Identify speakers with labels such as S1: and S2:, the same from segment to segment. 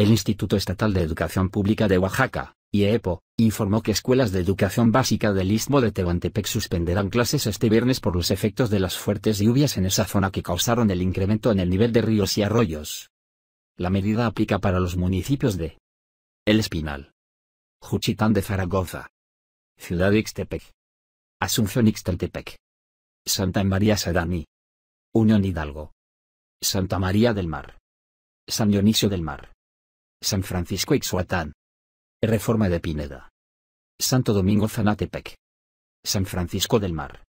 S1: El Instituto Estatal de Educación Pública de Oaxaca, IEPO, informó que escuelas de educación básica del Istmo de Tehuantepec suspenderán clases este viernes por los efectos de las fuertes lluvias en esa zona que causaron el incremento en el nivel de ríos y arroyos. La medida aplica para los municipios de El Espinal, Juchitán de Zaragoza,
S2: Ciudad Ixtepec, Asunción Ixtepec. Santa María Sadani, Unión Hidalgo, Santa María del Mar, San Dionisio del Mar. San Francisco Ixhuatán. Reforma de Pineda. Santo Domingo
S1: Zanatepec. San Francisco del Mar.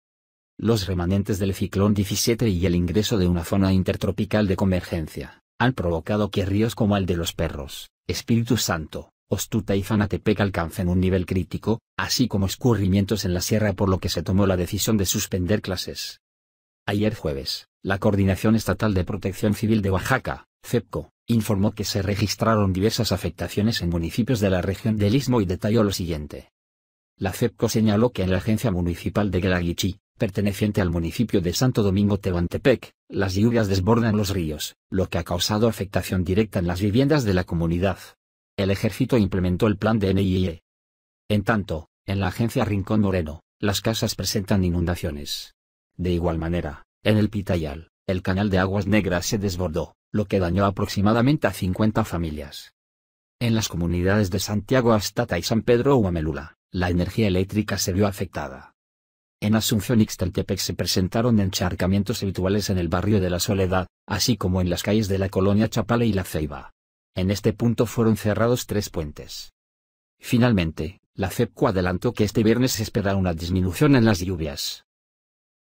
S1: Los remanentes del ciclón 17 y el ingreso de una zona intertropical de convergencia, han provocado que ríos como el de los perros, Espíritu Santo, Ostuta y Zanatepec alcancen un nivel crítico, así como escurrimientos en la sierra por lo que se tomó la decisión de suspender clases. Ayer jueves, la Coordinación Estatal de Protección Civil de Oaxaca, CEPCO, informó que se registraron diversas afectaciones en municipios de la región del Istmo y detalló lo siguiente. La CEPCO señaló que en la agencia municipal de Guelaguichí, perteneciente al municipio de Santo Domingo Tehuantepec, las lluvias desbordan los ríos, lo que ha causado afectación directa en las viviendas de la comunidad. El ejército implementó el plan de NIE. En tanto, en la agencia Rincón Moreno, las casas presentan inundaciones. De igual manera, en el Pitayal, el canal de aguas negras se desbordó, lo que dañó aproximadamente a 50 familias. En las comunidades de Santiago Astata y San Pedro Huamelula, la energía eléctrica se vio afectada. En Asunción Ixtaltepec se presentaron encharcamientos habituales en el barrio de la Soledad, así como en las calles de la colonia Chapala y La Ceiba. En este punto fueron cerrados tres puentes. Finalmente, la CEPCO adelantó que este
S2: viernes se espera una disminución en las lluvias.